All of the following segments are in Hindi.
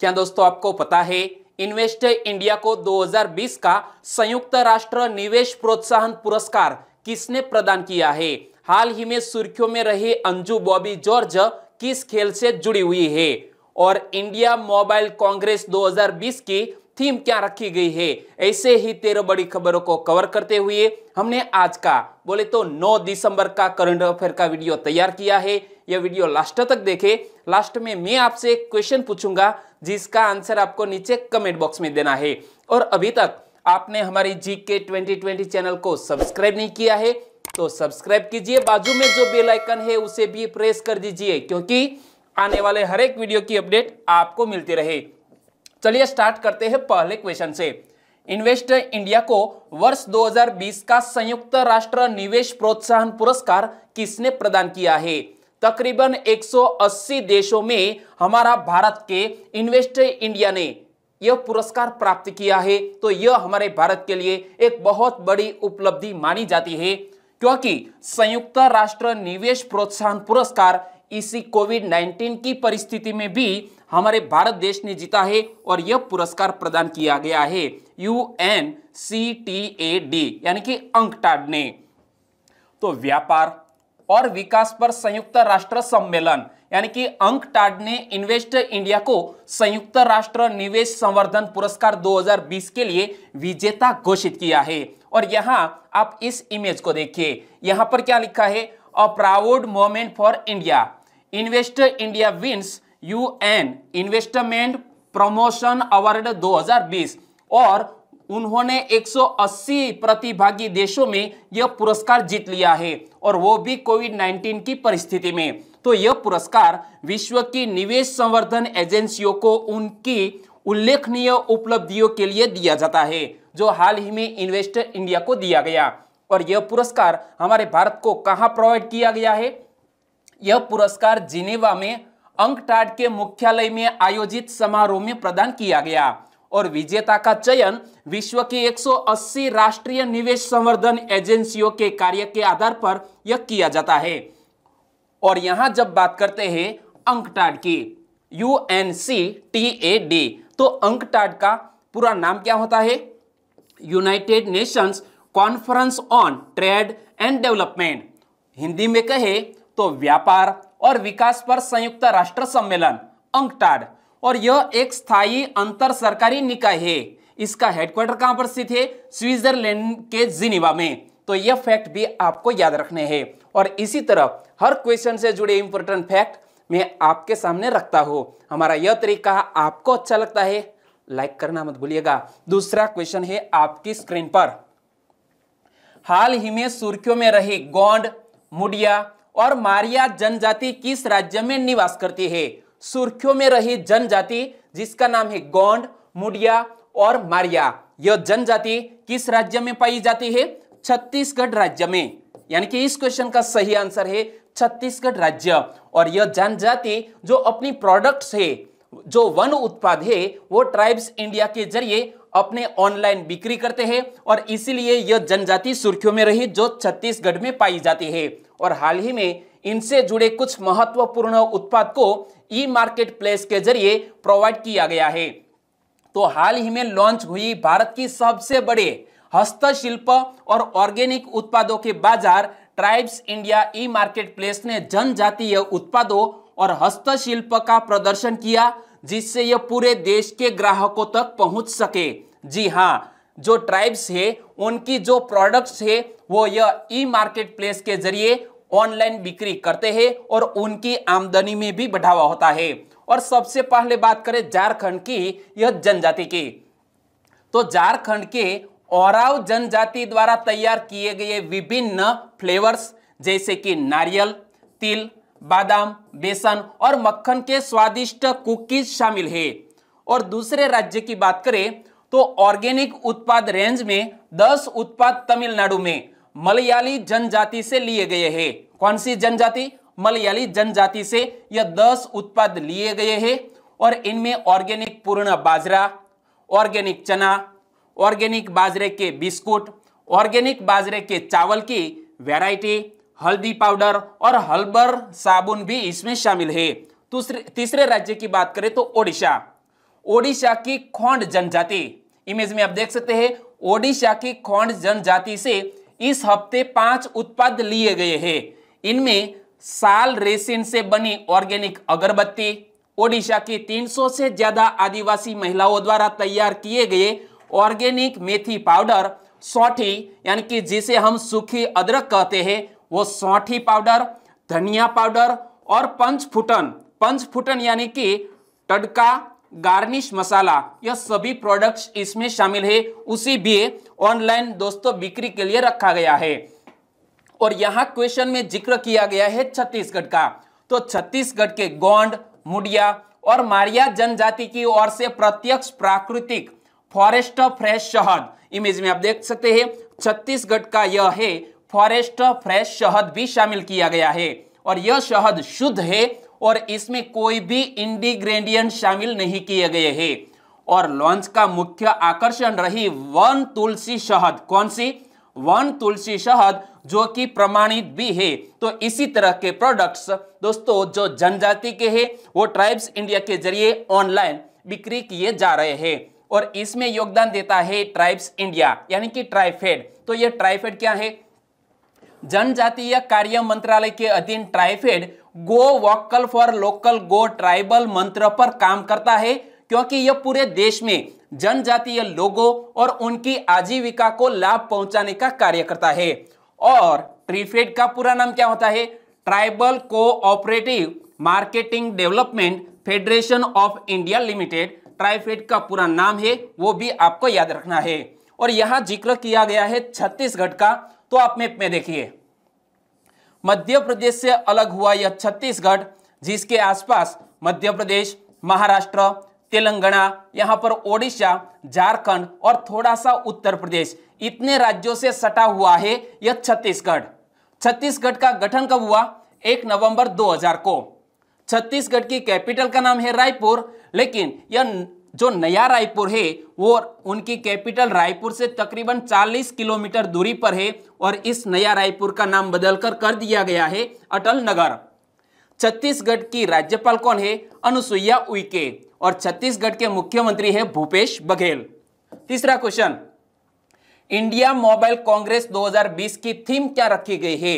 क्या दोस्तों आपको पता है इन्वेस्ट इंडिया को 2020 का संयुक्त राष्ट्र निवेश प्रोत्साहन पुरस्कार किसने प्रदान किया है हाल ही में सुर्खियों में रहे अंजू बॉबी जॉर्ज किस खेल से जुड़ी हुई है और इंडिया मोबाइल कांग्रेस 2020 की थीम क्या रखी गई है ऐसे ही तेरह बड़ी खबरों को कवर करते हुए हमने आज का बोले तो 9 दिसंबर का करंट अफेयर का वीडियो तैयार किया है यह वीडियो लास्ट तक देखें लास्ट में मैं आपसे एक क्वेश्चन पूछूंगा जिसका आंसर आपको नीचे कमेंट बॉक्स में देना है और अभी तक आपने हमारी जी के चैनल को सब्सक्राइब नहीं किया है तो सब्सक्राइब कीजिए बाजू में जो बेल आइकन है उसे भी प्रेस कर दीजिए क्योंकि आने वाले हर एक वीडियो की अपडेट आपको मिलती रहे चलिए स्टार्ट करते हैं पहले क्वेश्चन से इन्वेस्ट इंडिया को वर्ष 2020 का संयुक्त राष्ट्र निवेश प्रोत्साहन पुरस्कार किसने प्रदान किया है तकरीबन 180 देशों में हमारा भारत के इन्वेस्ट इंडिया ने यह पुरस्कार प्राप्त किया है तो यह हमारे भारत के लिए एक बहुत बड़ी उपलब्धि मानी जाती है क्योंकि संयुक्त राष्ट्र निवेश प्रोत्साहन पुरस्कार इसी कोविड 19 की परिस्थिति में भी हमारे भारत देश ने जीता है और यह पुरस्कार प्रदान किया गया है U N C T A D यानी कि अंकटाड ने तो व्यापार और विकास पर संयुक्त राष्ट्र सम्मेलन यानी कि अंक टाड ने इन्वेस्ट इंडिया को संयुक्त राष्ट्र निवेश संवर्धन पुरस्कार 2020 के लिए विजेता घोषित किया है और यहां आप इस इमेज को देखिए यहां पर क्या लिखा है a proud moment for India invest India wins U N investment promotion award 2020 और उन्होंने 180 प्रतिभागी देशों में यह पुरस्कार जीत लिया है और वो भी कोविड 19 की परिस्थिति में तो यह पुरस्कार विश्व की निवेश संवर्धन एजेंसियों को उनकी उल्लेखनीय उपलब्धियों के लिए दिया जाता है जो हाल ही में इन्वेस्टर इंडिया को दिया गया और यह पुरस्कार हमारे भारत को कहाँ प्रोवाइड किया गया है यह पुरस्कार जिनेवा में अंकटाड के मुख्यालय में आयोजित समारोह में प्रदान किया गया और विजेता का चयन विश्व की 180 राष्ट्रीय निवेश संवर्धन एजेंसियों के कार्य के आधार पर यह किया जाता है और यहां जब बात करते हैं अंकटाड की U N C T A D तो अंकटाड का पूरा नाम क्या होता है United Nations conference on trade and development Hindi में कहे तो व्यापार और विकास पर संयुक्त राष्ट्र सम्मेलन अंकटाड और यह एक स्थायी अंतर सरकारी निकाय है इसका हेडक्वार्टर कहां पर स्थित है स्विट्जरलैंड के जिनीवा में तो यह फैक्ट भी आपको याद रखने हैं और इसी तरह हर क्वेश्चन से जुड़े इंपॉर्टेंट फैक्ट मैं आपके सामने रखता हूं हमारा यह तरीका आपको अच्छा लगता है लाइक करना मत भूलिएगा दूसरा क्वेश्चन है आपकी स्क्रीन पर हाल ही में सुर्खियों में रही गोंड मुडिया और मारिया जनजाति किस राज्य में निवास करती है सुर्खियों में रही जनजाति जिसका नाम है गोंड मुडिया और मारिया यह जनजाति किस राज्य में पाई जाती है छत्तीसगढ़ राज्य में यानी कि इस क्वेश्चन का सही आंसर है छत्तीसगढ़ राज्य और यह जनजाति जो अपनी प्रोडक्ट्स है जो वन उत्पाद है वो ट्राइब्स इंडिया के जरिए अपने ऑनलाइन बिक्री करते हैं और इसीलिए यह जनजाति सुर्खियों में रही जो छत्तीसगढ़ में पाई जाती है और हाल ही में इनसे जुड़े कुछ महत्वपूर्ण उत्पाद को ई मार्केट प्लेस के जरिए प्रोवाइड किया गया है तो हाल ही में लॉन्च हुई भारत की सबसे बड़े हस्तशिल्प और ऑर्गेनिक उत्पादों के बाजार tribes India e market place ने जनजातीय उत्पादों और हस्तशिल्प का प्रदर्शन किया जिससे यह पूरे देश के ग्राहकों तक पहुंच सके जी हाँ जो ट्राइब्स है उनकी जो प्रोडक्ट्स है वो यह ई मार्केट प्लेस के जरिए ऑनलाइन बिक्री करते हैं और उनकी आमदनी में भी बढ़ावा होता है और सबसे पहले बात करें झारखंड की यह जनजाति की तो झारखंड के औराव जनजाति द्वारा तैयार किए गए विभिन्न फ्लेवर्स जैसे कि नारियल तिल बादाम बेसन और मक्खन के स्वादिष्ट कुकीज शामिल है और दूसरे राज्य की बात करें तो ऑर्गेनिक उत्पाद रेंज में 10 उत्पाद तमिलनाडु में मलयाली जनजाति से लिए गए हैं कौन सी जनजाति मलयाली जनजाति से यह दस उत्पाद लिए गए हैं और इनमें ऑर्गेनिक पूर्ण बाजरा ऑर्गेनिक चना ऑर्गेनिक बाजरे के बिस्कुट ऑर्गेनिक बाजरे के चावल की वैरायटी हल्दी पाउडर और हल्बर साबुन भी इसमें शामिल है तीसरे राज्य की बात करें तो ओडिशा ओडिशा की खोंड जनजाति इमेज में आप देख सकते हैं ओडिशा की खोंड जनजाति से इस हफ्ते पांच उत्पाद लिए गए हैं इनमें साल रेसिन से बनी ऑर्गेनिक अगरबत्ती ओडिशा की 300 से ज्यादा आदिवासी महिलाओं द्वारा तैयार किए गए ऑर्गेनिक मेथी पाउडर सौठी यानी कि जिसे हम सूखी अदरक कहते हैं वो सौठी पाउडर धनिया पाउडर और पंच फुटन पंच फुटन यानी कि तड़का गार्निश मसाला यह सभी प्रोडक्ट्स इसमें शामिल है उसी भी ऑनलाइन दोस्तों बिक्री के लिए रखा गया है और यहाँ क्वेश्चन में जिक्र किया गया है छत्तीसगढ़ का तो छत्तीसगढ़ के गोंड मुडिया और मारिया जनजाति की ओर से प्रत्यक्ष प्राकृतिक फॉरेस्ट फ्रेश शहद इमेज में आप देख सकते हैं छत्तीसगढ़ का यह है फॉरेस्ट फ्रेश शहद भी शामिल किया गया है और यह शहद शुद्ध है और इसमें कोई भी इंडिग्रेडियंट शामिल नहीं किए गए हैं और लॉन्च का मुख्य आकर्षण रही वन तुलसी शहद कौन सी वन तुलसी शहद जो कि प्रमाणित भी है तो इसी तरह के प्रोडक्ट्स दोस्तों जो जनजाति के हैं वो ट्राइब्स इंडिया के जरिए ऑनलाइन बिक्री किए जा रहे हैं और इसमें योगदान देता है ट्राइब्स इंडिया यानी कि ट्राइफेड तो ये ट्राइफेड क्या है जनजातीय कार्य मंत्रालय के अधीन TRIFED go vocal for local go tribal मंत्र पर काम करता है क्योंकि यह पूरे देश में जनजातीय लोगों और उनकी आजीविका को लाभ पहुंचाने का कार्य करता है और ट्रीफेड का पूरा नाम क्या होता है tribal cooperative marketing development federation of India limited TRIFED का पूरा नाम है वो भी आपको याद रखना है और यहां जिक्र किया गया है छत्तीसगढ़ का तो आप मैप में देखिए मध्य प्रदेश से अलग हुआ यह छत्तीसगढ़ जिसके आसपास मध्य प्रदेश महाराष्ट्र तेलंगाना यहाँ पर ओडिशा झारखंड और थोड़ा सा उत्तर प्रदेश इतने राज्यों से सटा हुआ है यह छत्तीसगढ़ छत्तीसगढ़ का गठन कब हुआ एक नवंबर 2000 को छत्तीसगढ़ की कैपिटल का नाम है रायपुर लेकिन यह जो नया रायपुर है वो उनकी कैपिटल रायपुर से तकरीबन 40 किलोमीटर दूरी पर है और इस नया रायपुर का नाम बदलकर कर दिया गया है अटल नगर छत्तीसगढ़ की राज्यपाल कौन है अनुसुईया उइके और छत्तीसगढ़ के मुख्यमंत्री है भूपेश बघेल तीसरा क्वेश्चन इंडिया मोबाइल कांग्रेस 2020 की थीम क्या रखी गई है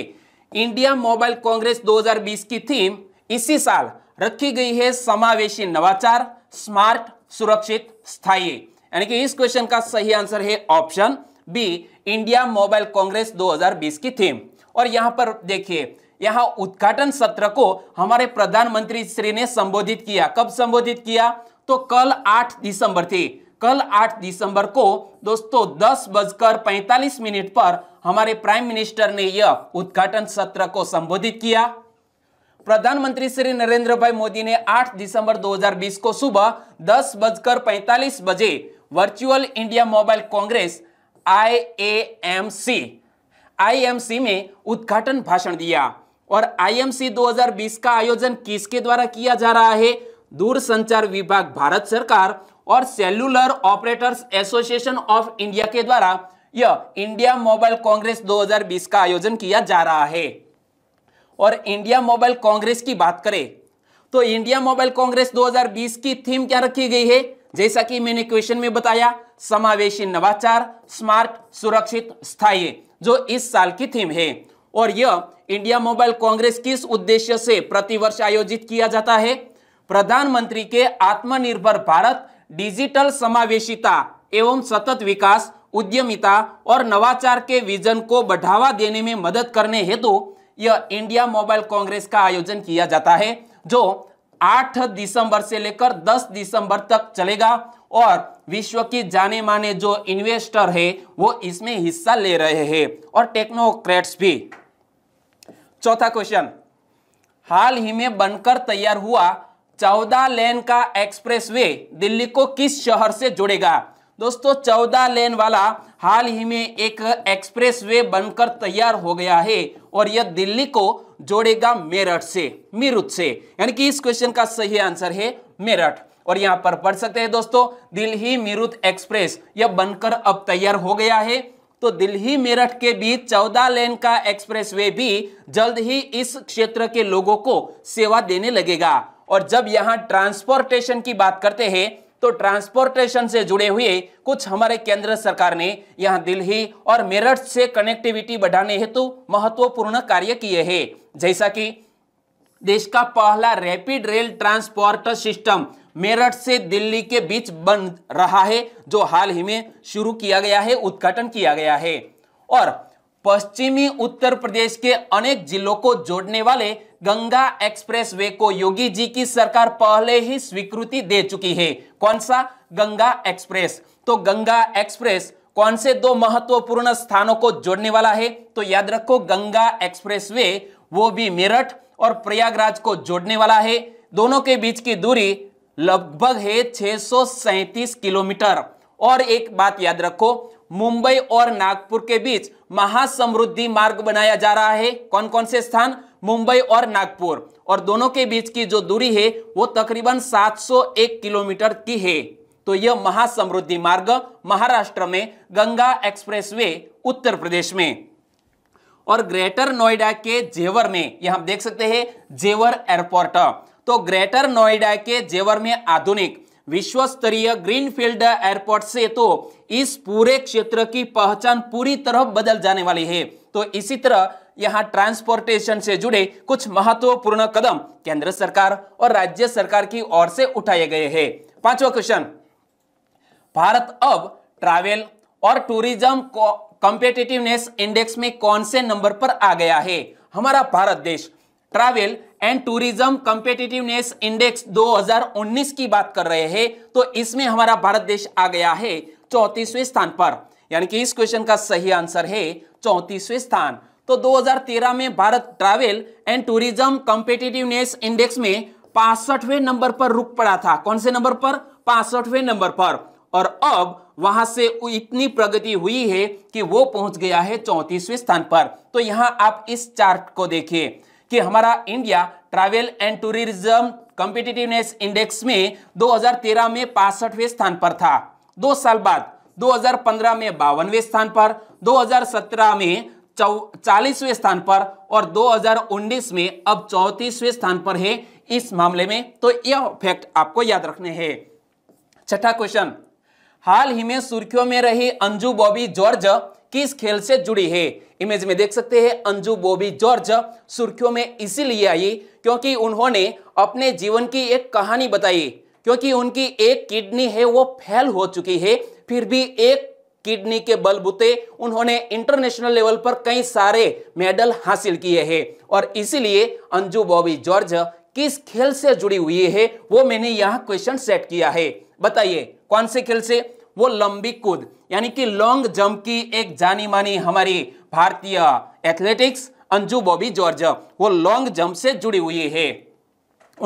इंडिया मोबाइल कांग्रेस 2020 की थीम इसी साल रखी गई है समावेशी नवाचार स्मार्ट सुरक्षित स्थायी यानी कि इस क्वेश्चन का सही आंसर है option B India mobile congress 2020 की थीम और यहां पर देखिए यहाँ उद्घाटन सत्र को हमारे प्रधानमंत्री श्री ने संबोधित किया कब संबोधित किया तो कल 8 दिसंबर थी कल 8 दिसंबर को दोस्तों दस बजकर पैंतालीस मिनट पर हमारे प्राइम मिनिस्टर ने यह उद्घाटन सत्र को संबोधित किया प्रधानमंत्री श्री नरेंद्र भाई मोदी ने 8 दिसंबर 2020 को सुबह दस बजकर पैंतालीस बजे virtual India mobile congress M IMC में उद्घाटन भाषण दिया और आईएमसी 2020 का आयोजन किसके द्वारा किया जा रहा है दूर संचार विभाग भारत सरकार और cellular operators association of India के द्वारा यह इंडिया मोबाइल कांग्रेस 2020 का आयोजन किया जा रहा है और इंडिया मोबाइल कांग्रेस की बात करें तो इंडिया मोबाइल कांग्रेस 2020 की थीम क्या रखी गई है जैसा कि मैंने क्वेश्चन में बताया समावेशी नवाचार स्मार्ट सुरक्षित स्थायी जो इस साल की थीम है और यह इंडिया मोबाइल कांग्रेस किस उद्देश्य से प्रतिवर्ष आयोजित किया जाता है प्रधानमंत्री के आत्मनिर्भर भारत डिजिटल समावेशिता एवं सतत विकास उद्यमिता और नवाचार के विजन को बढ़ावा देने में मदद करने हेतु यह इंडिया मोबाइल कांग्रेस का आयोजन किया जाता है जो 8 दिसंबर से लेकर 10 दिसंबर तक चलेगा और विश्व की जाने माने जो इन्वेस्टर है वो इसमें हिस्सा ले रहे हैं और टेक्नोक्रेट्स भी चौथा क्वेश्चन हाल ही में बनकर तैयार हुआ चौदह लेन का एक्सप्रेसवे दिल्ली को किस शहर से जोड़ेगा दोस्तों चौदह लेन वाला हाल ही में एक एक्सप्रेसवे बनकर तैयार हो गया है और यह दिल्ली को जोड़ेगा मेरठ से मीरठ से यानी कि इस क्वेश्चन का सही आंसर है मेरठ और यहां पर पढ़ सकते हैं दोस्तों दिल्ली मीरठ एक्सप्रेस यह बनकर अब तैयार हो गया है तो दिल्ली मेरठ के बीच चौदह लेन का एक्सप्रेसवे भी जल्द ही इस क्षेत्र के लोगों को सेवा देने लगेगा और जब यहाँ ट्रांसपोर्टेशन की बात करते हैं तो ट्रांसपोर्टेशन से जुड़े हुए कुछ हमारे केंद्र सरकार ने यहां दिल्ली और मेरठ से कनेक्टिविटी बढ़ाने हेतु महत्वपूर्ण कार्य किए हैं जैसा कि देश का पहला rapid rail transport system Meerut से दिल्ली के बीच बन रहा है जो हाल ही में शुरू किया गया है उद्घाटन किया गया है और पश्चिमी उत्तर प्रदेश के अनेक जिलों को जोड़ने वाले गंगा एक्सप्रेस वे को योगी जी की सरकार पहले ही स्वीकृति दे चुकी है कौन सा गंगा एक्सप्रेस तो गंगा एक्सप्रेस कौन से दो महत्वपूर्ण स्थानों को जोड़ने वाला है तो याद रखो गंगा एक्सप्रेस वे वो भी मेरठ और प्रयागराज को जोड़ने वाला है दोनों के बीच की दूरी लगभग है छह किलोमीटर और एक बात याद रखो मुंबई और नागपुर के बीच महासमृद्धि मार्ग बनाया जा रहा है कौन कौन से स्थान मुंबई और नागपुर और दोनों के बीच की जो दूरी है वो तकरीबन 701 किलोमीटर की है तो यह महासमृद्धि मार्ग महाराष्ट्र में गंगा एक्सप्रेसवे उत्तर प्रदेश में और ग्रेटर नोएडा के जेवर में यह हम देख सकते हैं जेवर एयरपोर्ट तो ग्रेटर नोएडा के जेवर में आधुनिक विश्व स्तरीय ग्रीनफील्ड एयरपोर्ट से तो इस पूरे क्षेत्र की पहचान पूरी तरह बदल जाने वाली है तो इसी तरह यहाँ ट्रांसपोर्टेशन से जुड़े कुछ महत्वपूर्ण कदम केंद्र सरकार और राज्य सरकार की ओर से उठाए गए हैं पांचवा क्वेश्चन भारत अब ट्रैवल और टूरिज्म कॉम्पिटेटिवनेस इंडेक्स में कौन से नंबर पर आ गया है हमारा भारत देश travel and tourism competitiveness index 2019 की बात कर रहे हैं तो इसमें हमारा भारत देश आ गया है चौतीसवें स्थान पर यानी कि इस क्वेश्चन का सही आंसर है चौतीसवें स्थान तो 2013 में Bharat travel and tourism competitiveness index में पासठवें नंबर पर रुक पड़ा था कौन से नंबर पर पांसठवें नंबर पर और अब वहां से इतनी प्रगति हुई है कि वो पहुंच गया है चौतीसवें स्थान पर तो यहां आप इस चार्ट को देखिए कि हमारा India travel and tourism competitiveness index में 2013 में पासठवें स्थान पर था दो साल बाद 2015 में बावनवे स्थान पर 2017 में चालीसवें स्थान पर और 2019 में अब चौतीसवें स्थान पर है इस मामले में तो यह फैक्ट आपको याद रखने हैं छठा क्वेश्चन हाल ही में सुर्खियों में रही अंजू बॉबी जॉर्ज किस खेल से जुड़ी है इमेज में देख सकते हैं अंजू बॉबी जॉर्ज सुर्खियों में इसीलिए आई क्योंकि उन्होंने अपने जीवन की एक कहानी बताई क्योंकि उनकी एक किडनी है वो फेल हो चुकी है फिर भी एक किडनी के बलबूते उन्होंने इंटरनेशनल लेवल पर कई सारे मेडल हासिल किए हैं और इसीलिए अंजू बॉबी जॉर्ज किस खेल से जुड़ी हुई है वो मैंने यहाँ क्वेश्चन सेट किया है बताइए कौन से खेल से वो लंबी कूद यानी कि लॉन्ग जंप की एक जानी मानी हमारी भारतीय एथलेटिक्स अंजू बॉबी जॉर्ज वो लॉन्ग जंप से जुड़ी हुई है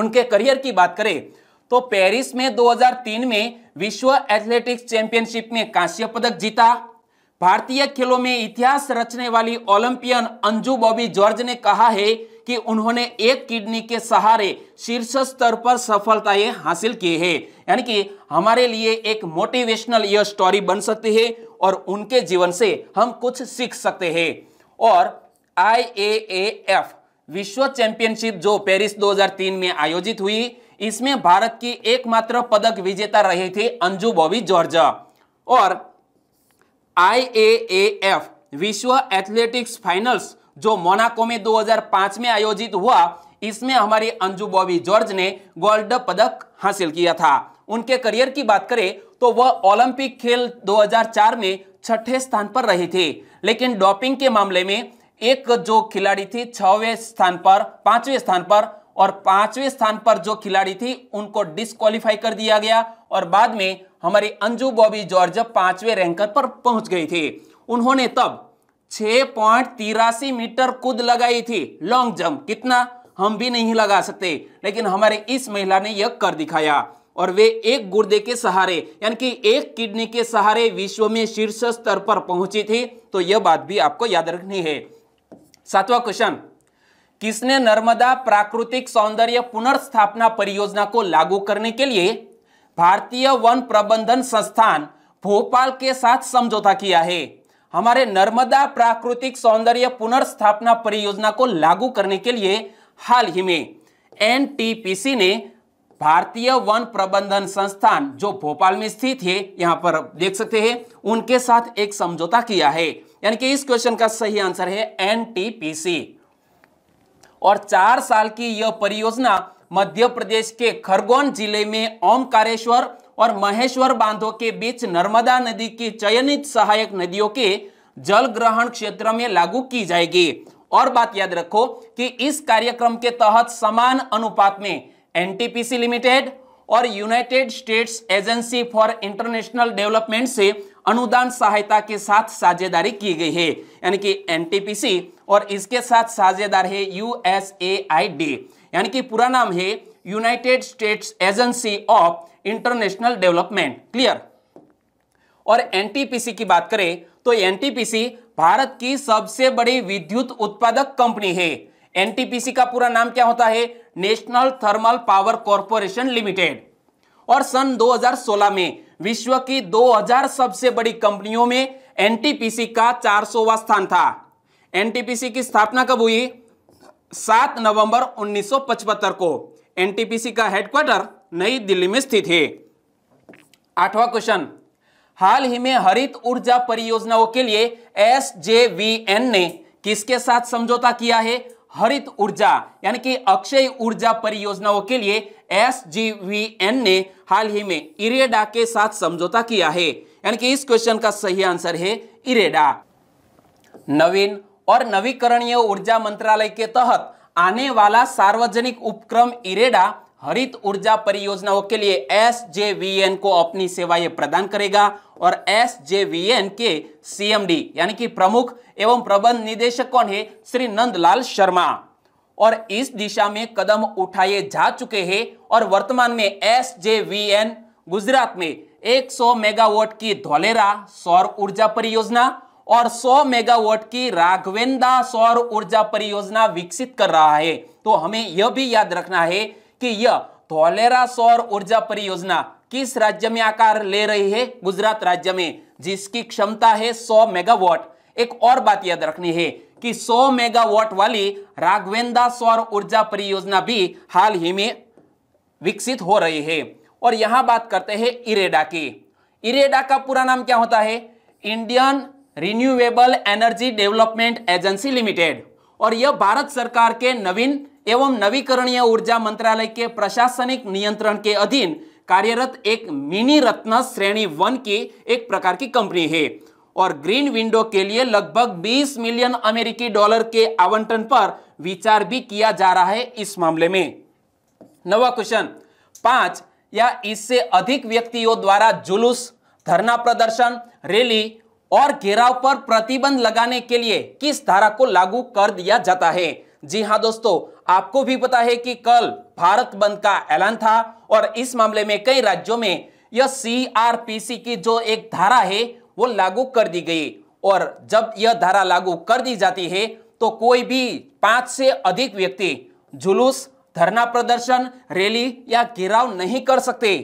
उनके करियर की बात करें तो पेरिस में 2003 में विश्व एथलेटिक्स चैंपियनशिप में कांस्य पदक जीता भारतीय खेलों में इतिहास रचने वाली ओलंपियन अंजू बॉबी जॉर्ज ने कहा है कि उन्होंने एक किडनी के सहारे शीर्ष स्तर पर सफलताएं हासिल की है यानी कि हमारे लिए एक मोटिवेशनल यह स्टोरी बन सकती है और उनके जीवन से हम कुछ सीख सकते हैं और आई विश्व चैंपियनशिप जो पेरिस 2003 में आयोजित हुई इसमें भारत की एकमात्र पदक विजेता रही थी अंजू बॉबी जॉर्ज और आई विश्व एथलेटिक्स फाइनल्स जो मोनाको में 2005 में आयोजित हुआ इसमें हमारी अंजू बॉबी जॉर्ज ने गोल्ड पदक हासिल किया था उनके करियर की बात करें तो वह ओलंपिक खेल 2004 में छठे स्थान पर रहे थे लेकिन डॉपिंग के मामले में एक जो खिलाड़ी थी छवें स्थान पर पांचवें स्थान पर और पांचवें स्थान पर जो खिलाड़ी थी उनको डिस्कालीफाई कर दिया गया और बाद में हमारी अंजू बॉबी जॉर्ज पांचवें रैंकर पर पहुंच गई थी उन्होंने तब छह पॉइंट तिरासी मीटर कूद लगाई थी लॉन्ग जंप कितना हम भी नहीं लगा सकते लेकिन हमारे इस महिला ने यह कर दिखाया और वे एक गुर्दे के सहारे यानी कि एक किडनी के सहारे विश्व में शीर्ष स्तर पर पहुंची थी तो यह बात भी आपको याद रखनी है सातवां क्वेश्चन किसने नर्मदा प्राकृतिक सौंदर्य पुनर्स्थापना परियोजना को लागू करने के लिए भारतीय वन प्रबंधन संस्थान भोपाल के साथ समझौता किया है हमारे नर्मदा प्राकृतिक सौंदर्य पुनर्स्थापना परियोजना को लागू करने के लिए हाल ही में एनटीपीसी ने भारतीय वन प्रबंधन संस्थान जो भोपाल में स्थित है यहाँ पर देख सकते हैं उनके साथ एक समझौता किया है यानी कि इस क्वेश्चन का सही आंसर है एनटीपीसी और चार साल की यह परियोजना मध्य प्रदेश के खरगोन जिले में ओमकारेश्वर और महेश्वर बांधों के बीच नर्मदा नदी की चयनित सहायक नदियों के जल ग्रहण क्षेत्र में लागू की जाएगी और बात याद रखो कि इस कार्यक्रम के तहत समान अनुपात में एनटीपीसी लिमिटेड और United States agency for international development से अनुदान सहायता के साथ साझेदारी की गई है यानी कि एनटीपीसी और इसके साथ साझेदार है यूएसएआईडी यानी कि पूरा नाम है United States agency of international development clear और एनटीपीसी की बात करें तो एनटीपीसी भारत की सबसे बड़ी विद्युत उत्पादक कंपनी है एनटीपीसी का पूरा नाम क्या होता है national thermal power corporation limited और सन 2016 में विश्व की 2000 सबसे बड़ी कंपनियों में एनटीपीसी का चार स्थान था एनटीपीसी की स्थापना कब हुई 7 नवंबर 1975 को एनटीपीसी का हेडक्वार्टर नई दिल्ली में स्थित है आठवां क्वेश्चन हाल ही में हरित ऊर्जा परियोजनाओं के लिए एस ने किसके साथ समझौता किया है हरित ऊर्जा यानी कि अक्षय ऊर्जा परियोजनाओं के लिए एस ने हाल ही में इरेडा के साथ समझौता किया है यानी कि इस क्वेश्चन का सही आंसर है इरेडा नवीन और नवीकरणीय ऊर्जा मंत्रालय के तहत आने वाला सार्वजनिक उपक्रम इरेडा हरित ऊर्जा परियोजनाओं के लिए एस को अपनी सेवाएं प्रदान करेगा और एस के सीएमडी यानी कि प्रमुख एवं प्रबंध निदेशक कौन है श्री नंदलाल शर्मा और इस दिशा में कदम उठाए जा चुके हैं और वर्तमान में एस गुजरात में 100 मेगावाट की धोलेरा सौर ऊर्जा परियोजना और 100 मेगावाट की राघवेंदा सौर ऊर्जा परियोजना विकसित कर रहा है तो हमें यह भी याद रखना है कि यह धोलेरा सौर ऊर्जा परियोजना किस राज्य में आकार ले रही है गुजरात राज्य में जिसकी क्षमता है 100 मेगावाट एक और बात याद रखनी है कि 100 मेगावाट वाली राघवेंदा सौर ऊर्जा परियोजना भी हाल ही में विकसित हो रही है और यहां बात करते हैं इरेडा की इरेडा का पूरा नाम क्या होता है Indian renewable energy development agency limited और यह भारत सरकार के नवीन एवं नवीकरणीय ऊर्जा मंत्रालय के प्रशासनिक नियंत्रण के अधीन कार्यरत एक मिनी रत्न श्रेणी वन की एक प्रकार की कंपनी है और ग्रीन विंडो के लिए लगभग 20 मिलियन अमेरिकी डॉलर के आवंटन पर विचार भी किया जा रहा है इस मामले में नवा क्वेश्चन पांच या इससे अधिक व्यक्तियों द्वारा जुलूस धरना प्रदर्शन रैली और घेराव पर प्रतिबंध लगाने के लिए किस धारा को लागू कर दिया जाता है जी हां दोस्तों आपको भी पता है कि कल भारत बंद का ऐलान था और इस मामले में कई राज्यों में यह सीआरपीसी की जो एक धारा है वो लागू कर दी गई और जब यह धारा लागू कर दी जाती है तो कोई भी पांच से अधिक व्यक्ति जुलूस धरना प्रदर्शन रैली या घेराव नहीं कर सकते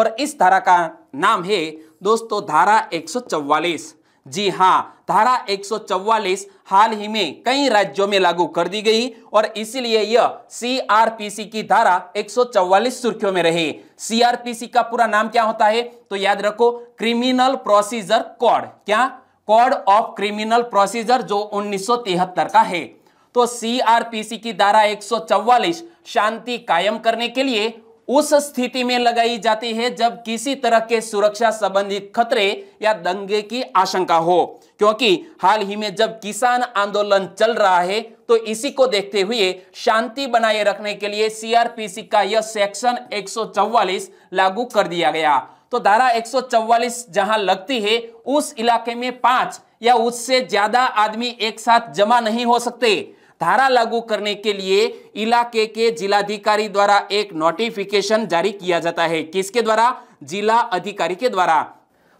और इस धारा का नाम है दोस्तों धारा 144 जी हाँ धारा एक हाल ही में कई राज्यों में लागू कर दी गई और इसीलिए यह सीआरपीसी की धारा 144 सुर्खियों में रही सीआरपीसी का पूरा नाम क्या होता है तो याद रखो क्रिमिनल प्रोसीजर कोड क्या कोड ऑफ क्रिमिनल प्रोसीजर जो उन्नीस का है तो सीआरपीसी की धारा 144 शांति कायम करने के लिए उस स्थिति में लगाई जाती है जब किसी तरह के सुरक्षा संबंधी खतरे या दंगे की आशंका हो क्योंकि हाल ही में जब किसान आंदोलन चल रहा है तो इसी को देखते हुए शांति बनाए रखने के लिए सीआरपीसी का यह सेक्शन 144 लागू कर दिया गया तो धारा 144 जहां लगती है उस इलाके में पांच या उससे ज्यादा आदमी एक साथ जमा नहीं हो सकते धारा लागू करने के लिए इलाके के जिलाधिकारी द्वारा एक नोटिफिकेशन जारी किया जाता है किसके द्वारा जिला अधिकारी के द्वारा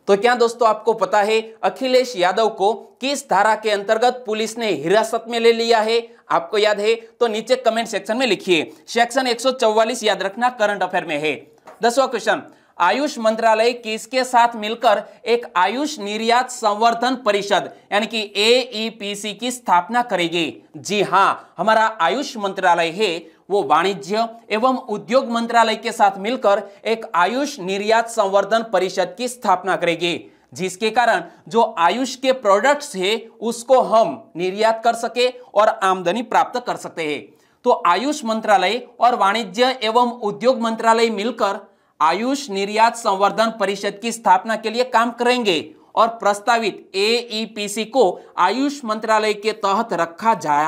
तो क्या दोस्तों आपको पता है अखिलेश यादव को किस धारा के अंतर्गत पुलिस ने हिरासत में ले लिया है आपको याद है तो नीचे कमेंट सेक्शन में लिखिए सेक्शन 144 याद रखना करंट अफेयर में है दसवा क्वेश्चन आयुष मंत्रालय किसके साथ मिलकर एक आयुष निर्यात संवर्धन परिषद यानी कि सी e की स्थापना करेगी जी हाँ हमारा आयुष मंत्रालय है वो वाणिज्य एवं उद्योग मंत्रालय के साथ मिलकर एक आयुष निर्यात संवर्धन परिषद की स्थापना करेगी जिसके कारण जो आयुष के प्रोडक्ट्स है उसको हम निर्यात कर सके और आमदनी प्राप्त कर सकते हैं तो आयुष मंत्रालय और वाणिज्य एवं उद्योग मंत्रालय मिलकर आयुष निर्यात संवर्धन परिषद की स्थापना के लिए काम करेंगे और प्रस्तावित ए e को आयुष मंत्रालय के तहत रखा जा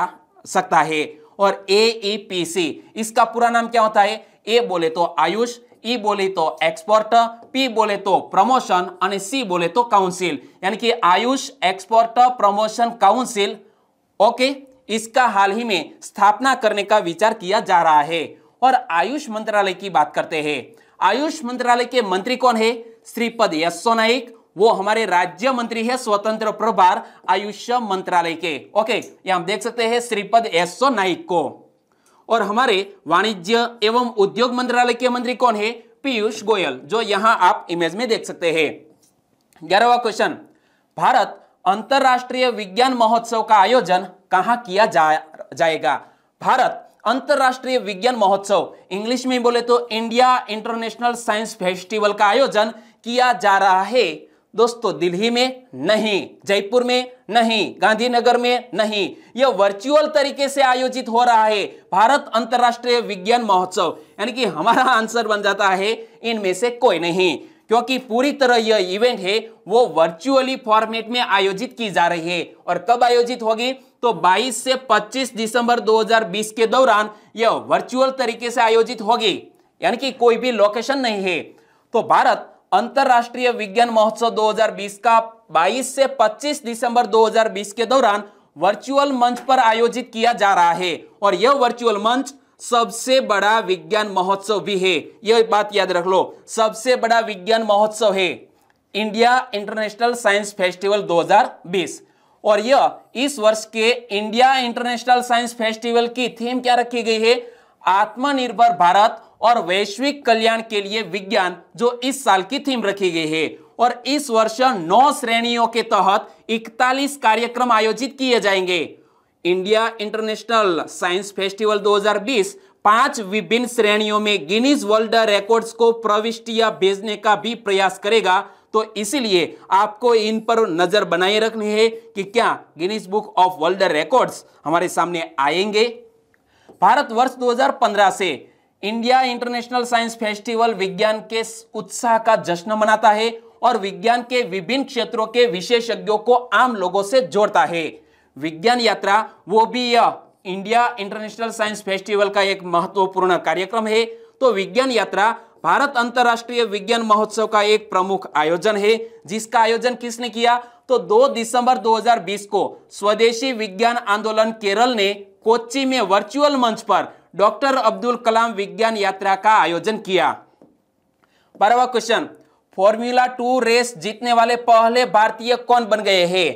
सकता है और ए e इसका पूरा नाम क्या होता है ए बोले तो आयुष ई बोले तो एक्सपोर्ट पी बोले तो प्रमोशन और सी बोले तो काउंसिल यानी कि Ayush export promotion council okay इसका हाल ही में स्थापना करने का विचार किया जा रहा है और आयुष मंत्रालय की बात करते हैं आयुष मंत्रालय के मंत्री कौन है श्रीपद यशो नाइक वो हमारे राज्य मंत्री है स्वतंत्र प्रभार आयुष मंत्रालय के ओके हम देख सकते हैं श्रीपद यशो नाइक को और हमारे वाणिज्य एवं उद्योग मंत्रालय के मंत्री कौन है पीयूष गोयल जो यहां आप इमेज में देख सकते हैं ग्यारहवा क्वेश्चन भारत अंतरराष्ट्रीय विज्ञान महोत्सव का आयोजन कहां किया जा, जाएगा भारत अंतर्राष्ट्रीय विज्ञान महोत्सव इंग्लिश में बोले तो इंडिया इंटरनेशनल साइंस फेस्टिवल का आयोजन किया जा रहा है दोस्तों दिल्ली में नहीं जयपुर में नहीं गांधीनगर में नहीं यह वर्चुअल तरीके से आयोजित हो रहा है भारत अंतर्राष्ट्रीय विज्ञान महोत्सव यानी कि हमारा आंसर बन जाता है इनमें से कोई नहीं क्योंकि पूरी तरह यह इवेंट है वो वर्चुअली फॉर्मेट में आयोजित की जा रही है और कब आयोजित होगी तो 22 से 25 दिसंबर 2020 के दौरान यह वर्चुअल तरीके से आयोजित होगी यानी कि कोई भी लोकेशन नहीं है तो भारत अंतरराष्ट्रीय विज्ञान महोत्सव 2020 का 22 से 25 दिसंबर 2020 के दौरान वर्चुअल मंच पर आयोजित किया जा रहा है और यह वर्चुअल मंच सबसे बड़ा विज्ञान महोत्सव भी है यह बात याद रख लो सबसे बड़ा विज्ञान महोत्सव है इंडिया इंटरनेशनल साइंस फेस्टिवल 2020 और यह इस वर्ष के इंडिया इंटरनेशनल साइंस फेस्टिवल की थीम क्या रखी गई है आत्मनिर्भर भारत और वैश्विक कल्याण के लिए विज्ञान जो इस साल की थीम रखी गई है और इस वर्ष नौ श्रेणियों के तहत 41 कार्यक्रम आयोजित किए जाएंगे इंडिया इंटरनेशनल साइंस फेस्टिवल 2020 पांच विभिन्न श्रेणियों में गिनीज वर्ल्ड रिकॉर्ड्स को प्रविष्टियां भेजने का भी प्रयास करेगा तो इसीलिए आपको इन पर नज़र बनाए रखनी है कि क्या Guinness book of world records हमारे सामने आएंगे भारत वर्ष 2015 से इंडिया इंटरनेशनल साइंस फेस्टिवल विज्ञान के उत्साह का जश्न मनाता है और विज्ञान के विभिन्न क्षेत्रों के विशेषज्ञों को आम लोगों से जोड़ता है विज्ञान यात्रा वो भी यह इंडिया इंटरनेशनल साइंस फेस्टिवल का एक महत्वपूर्ण कार्यक्रम है तो विज्ञान यात्रा भारत अंतर्राष्ट्रीय विज्ञान महोत्सव का एक प्रमुख आयोजन है जिसका आयोजन किसने किया तो 2 दिसंबर 2020 को स्वदेशी विज्ञान आंदोलन केरल ने कोच्चि में वर्चुअल मंच पर डॉक्टर अब्दुल कलाम विज्ञान यात्रा का आयोजन किया बारहवा क्वेश्चन फॉर्मूला टू रेस जीतने वाले पहले भारतीय कौन बन गए हैं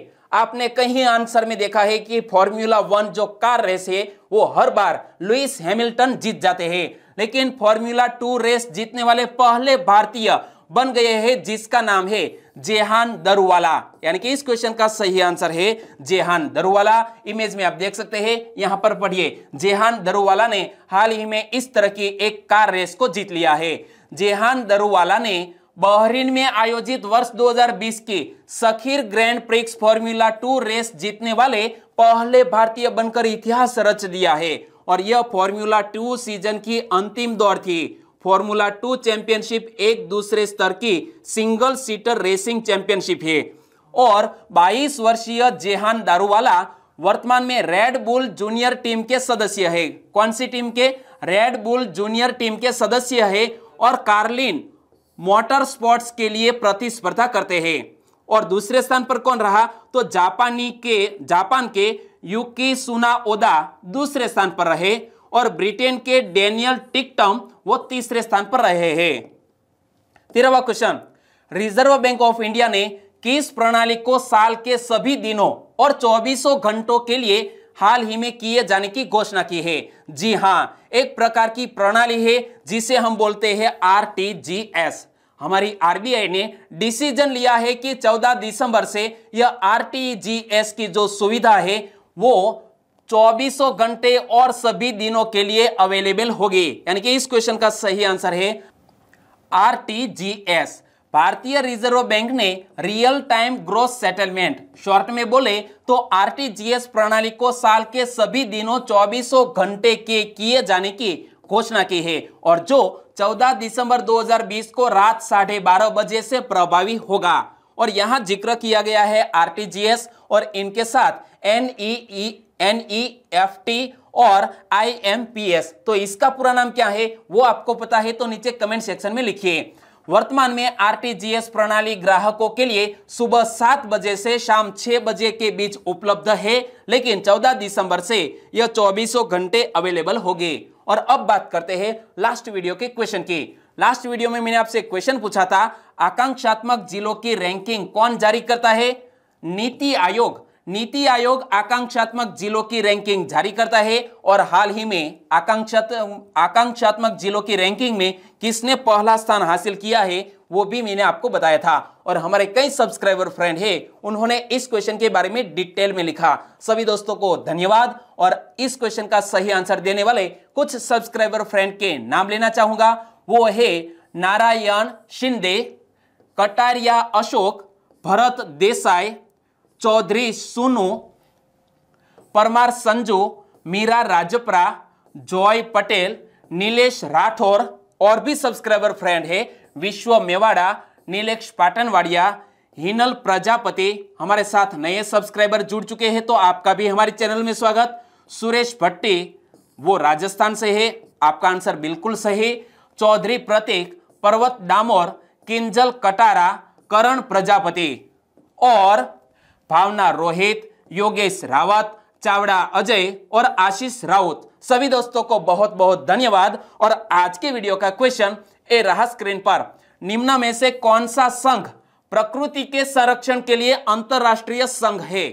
आपने कहीं आंसर में देखा है कि फॉर्मूला वन जो कार रेस है वो हर बार लुइस हैमिल्टन जीत जाते हैं लेकिन फॉर्मूला टू रेस जीतने वाले पहले भारतीय बन गए हैं जिसका नाम है जेहान दरुवाला यानी कि इस क्वेश्चन का सही आंसर है जेहान दरुवाला इमेज में आप देख सकते हैं यहां पर पढ़िए जेहान दरुवाला ने हाल ही में इस तरह की एक कार रेस को जीत लिया है जेहान दरुवाला ने बहरीन में आयोजित वर्ष 2020 की Sakhir Grand Prix Formula Two race जीतने वाले पहले भारतीय बनकर इतिहास रच दिया है और यह फॉर्मूला टू सीजन की अंतिम दौड़ थी फॉर्मूला टू चैंपियनशिप एक दूसरे स्तर की सिंगल सीटर रेसिंग चैंपियनशिप है और 22 वर्षीय जेहान दारूवाला वर्तमान में रेड बुल जूनियर टीम के सदस्य है कौन सी टीम के रेड बुल जूनियर टीम के सदस्य है और कार्लिन मोटर स्पोर्ट्स के लिए प्रतिस्पर्धा करते हैं और दूसरे स्थान पर कौन रहा तो जापानी के जापान के युकी सुना ओदा दूसरे स्थान पर रहे और ब्रिटेन के डेनियल टिकटम वो तीसरे स्थान पर रहे हैं तेरहवा question Reserve Bank of India ने किस प्रणाली को साल के सभी दिनों और चौबीसों घंटों के लिए हाल ही में किए जाने की घोषणा की है जी हाँ एक प्रकार की प्रणाली है जिसे हम बोलते हैं आरटीजीएस हमारी आरबीआई ने डिसीजन लिया है कि 14 दिसंबर से यह आरटीजीएस की जो सुविधा है वो चौबीसों घंटे और सभी दिनों के लिए अवेलेबल होगी यानी कि इस क्वेश्चन का सही आंसर है आर भारतीय रिजर्व बैंक ने real time growth settlement short में बोले तो आरटीजीएस प्रणाली को साल के सभी दिनों चौबीसों घंटे के किए जाने की घोषणा की है और जो 14 दिसंबर 2020 को रात साढ़े बारह बजे से प्रभावी होगा और यहां जिक्र किया गया है आरटीजीएस और इनके साथ N E E N E F T और आई एम पी एस तो इसका पूरा नाम क्या है वो आपको पता है तो नीचे कमेंट सेक्शन में लिखिए वर्तमान में आरटीजीएस प्रणाली ग्राहकों के लिए सुबह सात बजे से शाम छह बजे के बीच उपलब्ध है लेकिन 14 दिसंबर से यह चौबीसों घंटे अवेलेबल होगी और अब बात करते हैं लास्ट वीडियो के क्वेश्चन की लास्ट वीडियो में मैंने आपसे क्वेश्चन पूछा था आकांक्षात्मक जिलों की रैंकिंग कौन जारी करता है नीति आयोग नीति आयोग आकांक्षात्मक जिलों की रैंकिंग जारी करता है और हाल ही में आकांक्षात आकांक्षात्मक जिलों की रैंकिंग में किसने पहला स्थान हासिल किया है वो भी मैंने आपको बताया था और हमारे कई सब्सक्राइबर फ्रेंड है उन्होंने इस क्वेश्चन के बारे में डिटेल में लिखा सभी दोस्तों को धन्यवाद और इस क्वेश्चन का सही आंसर देने वाले कुछ सब्सक्राइबर फ्रेंड के नाम लेना चाहूंगा वो है नारायण शिंदे कटारिया अशोक भरत देसाई चौधरी सोनू परमार संजू मीरा राजपरा जॉय पटेल नीलेश राठौर और भी सब्सक्राइबर फ्रेंड है विश्व मेवाड़ा नीलेश पाटनवाड़िया हिनल प्रजापति हमारे साथ नए सब्सक्राइबर जुड़ चुके हैं तो आपका भी हमारे चैनल में स्वागत सुरेश भट्टी वो राजस्थान से है आपका आंसर बिल्कुल सही चौधरी प्रतीक पर्वत डामोर किंजल कटारा करण प्रजापति और भावना रोहित योगेश रावत चावड़ा अजय और आशीष राउत सभी दोस्तों को बहुत बहुत धन्यवाद और आज के वीडियो का क्वेश्चन ए रहा स्क्रीन पर निम्न में से कौन सा संघ प्रकृति के संरक्षण के लिए अंतरराष्ट्रीय संघ है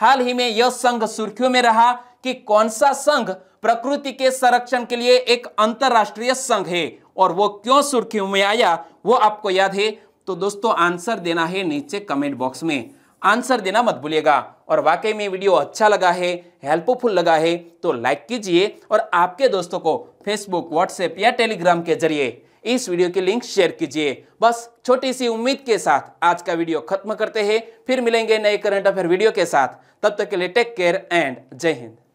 हाल ही में यह संघ सुर्खियों में रहा कि कौन सा संघ प्रकृति के संरक्षण के लिए एक अंतरराष्ट्रीय संघ है और वो क्यों सुर्खियों में आया वो आपको याद है तो दोस्तों आंसर देना है नीचे कमेंट बॉक्स में आंसर देना मत भूलिएगा और वाकई में वीडियो अच्छा लगा है हेल्पफुल लगा है तो लाइक कीजिए और आपके दोस्तों को फेसबुक व्हाट्सएप या टेलीग्राम के जरिए इस वीडियो की लिंक शेयर कीजिए बस छोटी सी उम्मीद के साथ आज का वीडियो खत्म करते हैं फिर मिलेंगे नए करंट अफेयर वीडियो के साथ तब तक के लिए टेक केयर एंड जय हिंद